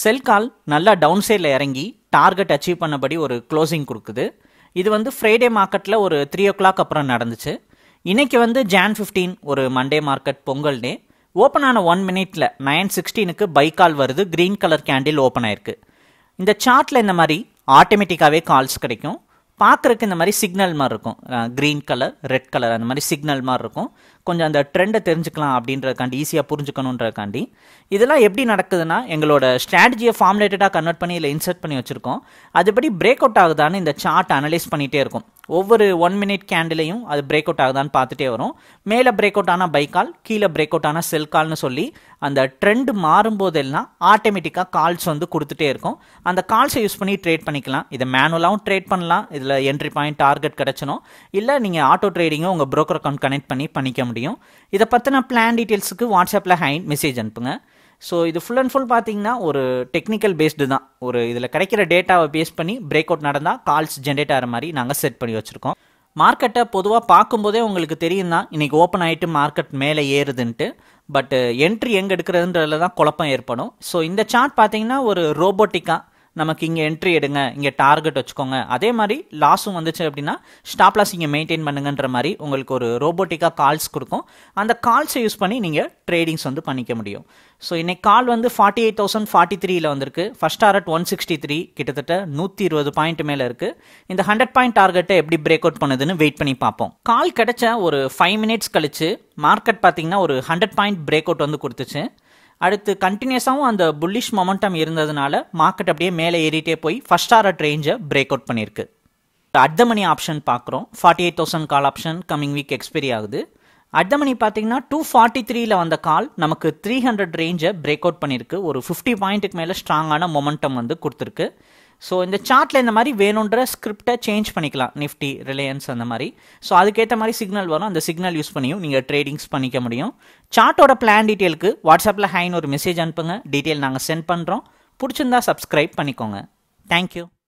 செல் கால் நல்லா டவுன் சைடில் இறங்கி டார்கெட் அச்சீவ் பண்ணபடி ஒரு க்ளோசிங் கொடுக்குது இது வந்து ஃப்ரைடே மார்க்கெட்டில் ஒரு த்ரீ ஓ கிளாக் அப்புறம் நடந்துச்சு இன்றைக்கி வந்து ஜான் ஃபிஃப்டீன் ஒரு Monday market Pongal day open ஆன ஒன் மினிட்ல நைன் சிக்ஸ்டீனுக்கு பைக்கால் கால் வருது க்ரீன் கலர் கேண்டில் ஓப்பன் ஆயிருக்கு இந்த சார்ட்டில் இந்த மாதிரி ஆட்டோமேட்டிக்காகவே கால்ஸ் கிடைக்கும் பார்க்குறக்கு இந்த மாதிரி சிக்னல் மாதிரி இருக்கும் க்ரீன் கலர் ரெட் கலர் அந்த மாதிரி சிக்னல் மாதிரி இருக்கும் கொஞ்சம் அந்த ட்ரெண்டை தெரிஞ்சுக்கலாம் அப்படின்றதுக்காண்டி ஈஸியாக புரிஞ்சுக்கணுன்றதுக்காண்டி இதெல்லாம் எப்படி நடக்குதுன்னா எங்களோட ஸ்ட்ராட்டஜியை ஃபார்முலேட்டடாக கன்வெர்ட் பண்ணி இல்லை இன்சர்ட் பண்ணி வச்சுருக்கோம் அதுபடி பிரேக் அவுட் ஆகுதான்னு இந்த சார்ட் அனலைஸ் பண்ணிகிட்டே இருக்கும் ஒவ்வொரு ஒன் மினிட் கேண்டிலையும் அது பிரேக் அவுட் ஆகுதான்னு பார்த்துட்டே வரும் மேலே பிரேக் அவுட் ஆனால் பை கால் கீழே பிரேக் அவுட் ஆனால் செல் கால்னு சொல்லி அந்த ட்ரெண்ட் மாறும்போதெல்லாம் ஆட்டோமேட்டிக்காக கால்ஸ் வந்து கொடுத்துட்டே இருக்கும் அந்த கால்ஸை யூஸ் பண்ணி ட்ரேட் பண்ணிக்கலாம் இதை மேனுவலாகவும் ட்ரேட் பண்ணலாம் இதில் என்ட்ரி பாயிண்ட் டார்கெட் கிடச்சினோம் இல்லை நீங்கள் ஆட்டோ ட்ரேடிங்கோ உங்கள் ப்ரோக்கர் அக்கௌண்ட் கனெக்ட் பண்ணி பண்ணிக்க முடியும் இதை பற்றின பிளான் டீட்டெயில்ஸுக்கு வாட்ஸ்அப்பில் ஹைண்ட் மெசேஜ் அனுப்புங்க ஸோ இது ஃபுல் அண்ட் ஃபுல் பார்த்தீங்கன்னா ஒரு டெக்னிக்கல் பேஸ்டு தான் ஒரு இதில் கிடைக்கிற டேட்டாவை பேஸ் பண்ணி பிரேக் அவுட் நடந்தால் கால்ஸ் ஜென்ரேட் ஆகிற மாதிரி நாங்கள் செட் பண்ணி வச்சுருக்கோம் மார்க்கெட்டை பொதுவாக பார்க்கும்போதே உங்களுக்கு தெரியும் தான் இன்றைக்கி ஓப்பன் ஆகிட்டு மார்க்கெட் மேலே ஏறுதுன்ட்டு பட் என்ட்ரி எங்கே எடுக்கிறதுன்றதுல தான் குழப்பம் ஏற்படும் ஸோ இந்த சார்ட் பார்த்தீங்கன்னா ஒரு ரோபோட்டிக்காக நமக்கு இங்கே என்ட்ரி எடுங்க இங்கே டார்கெட் வச்சுக்கோங்க அதே மாதிரி லாஸும் வந்துச்சு அப்படின்னா ஸ்டாப் லாஸ் இங்கே மெயின்டைன் பண்ணுங்கன்ற மாதிரி உங்களுக்கு ஒரு ரோபோட்டிக்காக கால்ஸ் கொடுக்கும் அந்த கால்ஸை யூஸ் பண்ணி நீங்கள் ட்ரேடிங்ஸ் வந்து பண்ணிக்க முடியும் ஸோ இன்னைக்கு கால் வந்து ஃபார்ட்டி எயிட் தௌசண்ட் ஃபார்ட்டி த்ரீல வந்திருக்கு first target one sixty three கிட்டத்தட்ட நூற்றி இருபது பாயிண்ட் மேலே இருக்குது இந்த ஹண்ட்ரட் பாயிண்ட் டார்கெட்டை எப்படி பிரேக் அவுட் பண்ணுதுன்னு வெயிட் பண்ணி பார்ப்போம் கால் கிடைச்ச ஒரு ஃபைவ் மினிட்ஸ் கழிச்சு மார்க்கெட் பார்த்தீங்கன்னா ஒரு ஹண்ட்ரட் பாயிண்ட் பிரேக் அவுட் வந்து கொடுத்துச்சு அடுத்து கண்டினியூஸாகவும் அந்த புல்லிஷ் மொமெண்டம் இருந்ததுனால மார்க்கெட் அப்படியே மேலே ஏறிட்டே போய் ஃபஸ்ட் ஆர்ட் ரேஞ்சை பிரேக் அவுட் பண்ணியிருக்கு அட் த மணி ஆப்ஷன் பார்க்குறோம் forty eight thousand call option coming week expiry ஆகுது அட் மணி பார்த்தீங்கன்னா டூ ஃபார்ட்டி த்ரீல வந்த கால் நமக்கு த்ரீ ஹண்ட்ரட் ரேஞ்சை பிரேக் அவுட் பண்ணியிருக்கு ஒரு ஃபிஃப்டி பாயிண்ட்டுக்கு மேலே ஸ்ட்ராங்கான மொமெண்டம் வந்து கொடுத்துருக்கு ஸோ இந்த சார்ட்டில் இந்த மாதிரி வேணுன்ற ஸ்கிரிப்டை சேஞ்ச் பண்ணிக்கலாம் நிஃப்டி ரிலையன்ஸ் அந்த மாதிரி ஸோ அதுக்கேற்ற மாதிரி சிக்னல் வரும் அந்த சிக்னல் யூஸ் பண்ணியும் நீங்கள் ட்ரேடிங்ஸ் பண்ணிக்க முடியும் சார்ட்டோட பிளான் டீட்டெயிலுக்கு வாட்ஸ்அப்பில் ஹைன்னு ஒரு மெசேஜ் அனுப்புங்க டீட்டெயில் நாங்கள் சென்ட் பண்ணுறோம் பிடிச்சிருந்தா சப்ஸ்கிரைப் பண்ணிக்கோங்க தேங்க்யூ